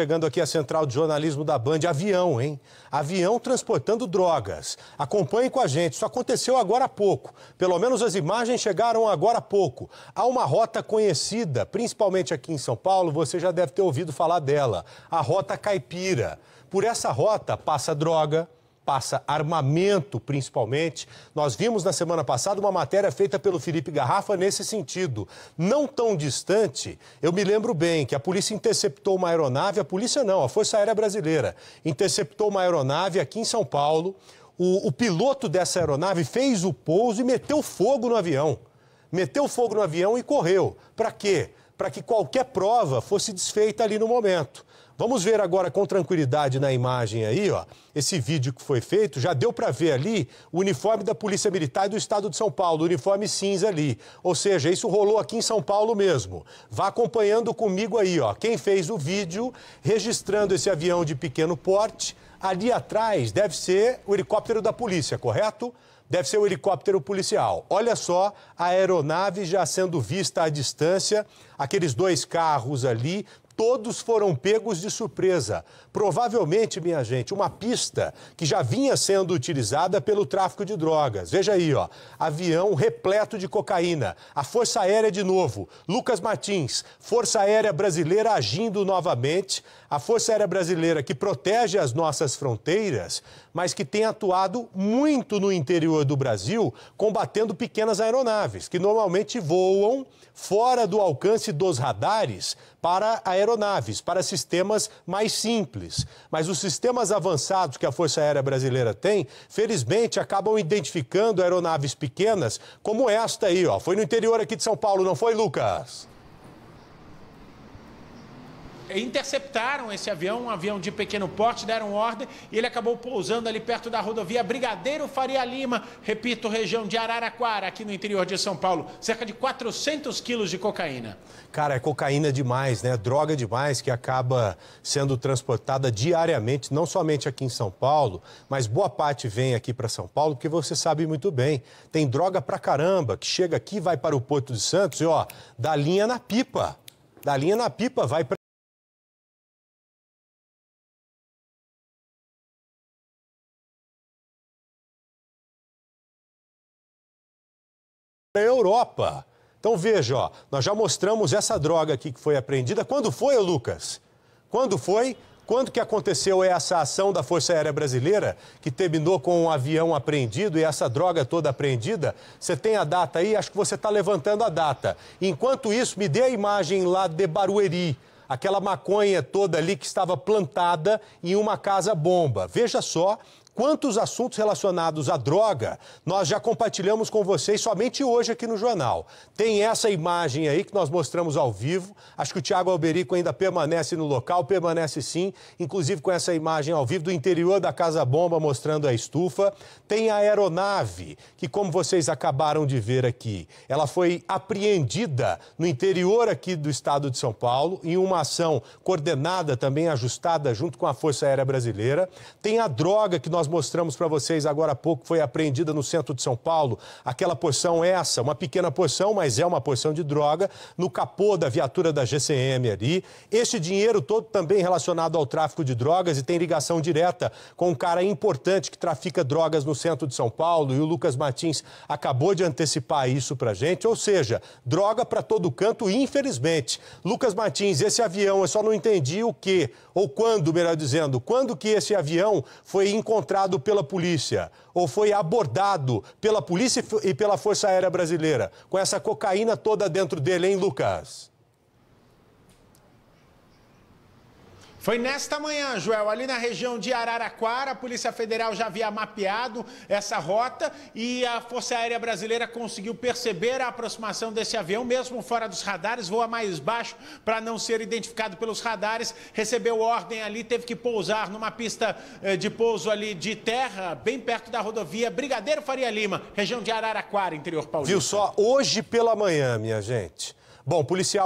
Chegando aqui a central de jornalismo da Band, avião, hein? Avião transportando drogas. Acompanhe com a gente, isso aconteceu agora há pouco. Pelo menos as imagens chegaram agora há pouco. Há uma rota conhecida, principalmente aqui em São Paulo, você já deve ter ouvido falar dela, a Rota Caipira. Por essa rota passa droga, passa armamento, principalmente. Nós vimos na semana passada uma matéria feita pelo Felipe Garrafa nesse sentido. Não tão distante, eu me lembro bem que a polícia interceptou uma aeronave, a polícia não, a Força Aérea Brasileira, interceptou uma aeronave aqui em São Paulo. O, o piloto dessa aeronave fez o pouso e meteu fogo no avião. Meteu fogo no avião e correu. Para quê? Para que qualquer prova fosse desfeita ali no momento. Vamos ver agora com tranquilidade na imagem aí, ó. Esse vídeo que foi feito, já deu para ver ali o uniforme da Polícia Militar do Estado de São Paulo, uniforme cinza ali. Ou seja, isso rolou aqui em São Paulo mesmo. Vá acompanhando comigo aí, ó. Quem fez o vídeo registrando esse avião de pequeno porte, ali atrás deve ser o helicóptero da polícia, correto? Deve ser o helicóptero policial. Olha só a aeronave já sendo vista à distância, aqueles dois carros ali, Todos foram pegos de surpresa. Provavelmente, minha gente, uma pista que já vinha sendo utilizada pelo tráfico de drogas. Veja aí, ó. Avião repleto de cocaína. A Força Aérea de novo. Lucas Martins, Força Aérea Brasileira agindo novamente. A Força Aérea Brasileira que protege as nossas fronteiras, mas que tem atuado muito no interior do Brasil, combatendo pequenas aeronaves, que normalmente voam fora do alcance dos radares para aeronaves, para sistemas mais simples. Mas os sistemas avançados que a Força Aérea Brasileira tem, felizmente, acabam identificando aeronaves pequenas, como esta aí, ó. Foi no interior aqui de São Paulo, não foi, Lucas? interceptaram esse avião, um avião de pequeno porte, deram ordem e ele acabou pousando ali perto da rodovia Brigadeiro Faria Lima, repito, região de Araraquara, aqui no interior de São Paulo. Cerca de 400 quilos de cocaína. Cara, é cocaína demais, né? Droga demais que acaba sendo transportada diariamente, não somente aqui em São Paulo, mas boa parte vem aqui para São Paulo, porque você sabe muito bem, tem droga pra caramba que chega aqui, vai para o Porto de Santos e, ó, dá linha na pipa. Da linha na pipa vai para Europa. Então veja, ó, nós já mostramos essa droga aqui que foi apreendida. Quando foi, Lucas? Quando foi? Quando que aconteceu essa ação da Força Aérea Brasileira, que terminou com um avião apreendido e essa droga toda apreendida? Você tem a data aí? Acho que você está levantando a data. Enquanto isso, me dê a imagem lá de Barueri, aquela maconha toda ali que estava plantada em uma casa-bomba. Veja só Quantos assuntos relacionados à droga nós já compartilhamos com vocês somente hoje aqui no jornal? Tem essa imagem aí que nós mostramos ao vivo. Acho que o Tiago Alberico ainda permanece no local, permanece sim, inclusive com essa imagem ao vivo do interior da Casa Bomba mostrando a estufa. Tem a aeronave, que como vocês acabaram de ver aqui, ela foi apreendida no interior aqui do estado de São Paulo, em uma ação coordenada, também ajustada junto com a Força Aérea Brasileira. Tem a droga que nós nós mostramos para vocês agora há pouco foi apreendida no centro de São Paulo. Aquela porção é essa, uma pequena porção, mas é uma porção de droga, no capô da viatura da GCM ali. Este dinheiro todo também relacionado ao tráfico de drogas e tem ligação direta com um cara importante que trafica drogas no centro de São Paulo e o Lucas Martins acabou de antecipar isso para gente. Ou seja, droga para todo canto, infelizmente. Lucas Martins, esse avião, eu só não entendi o que ou quando, melhor dizendo, quando que esse avião foi encontrado encontrado pela polícia ou foi abordado pela polícia e pela Força Aérea Brasileira com essa cocaína toda dentro dele, hein, Lucas? Foi nesta manhã, Joel, ali na região de Araraquara, a Polícia Federal já havia mapeado essa rota e a Força Aérea Brasileira conseguiu perceber a aproximação desse avião, mesmo fora dos radares, voa mais baixo para não ser identificado pelos radares, recebeu ordem ali, teve que pousar numa pista eh, de pouso ali de terra, bem perto da rodovia Brigadeiro Faria Lima, região de Araraquara, interior paulista. Viu só, hoje pela manhã, minha gente. Bom, policial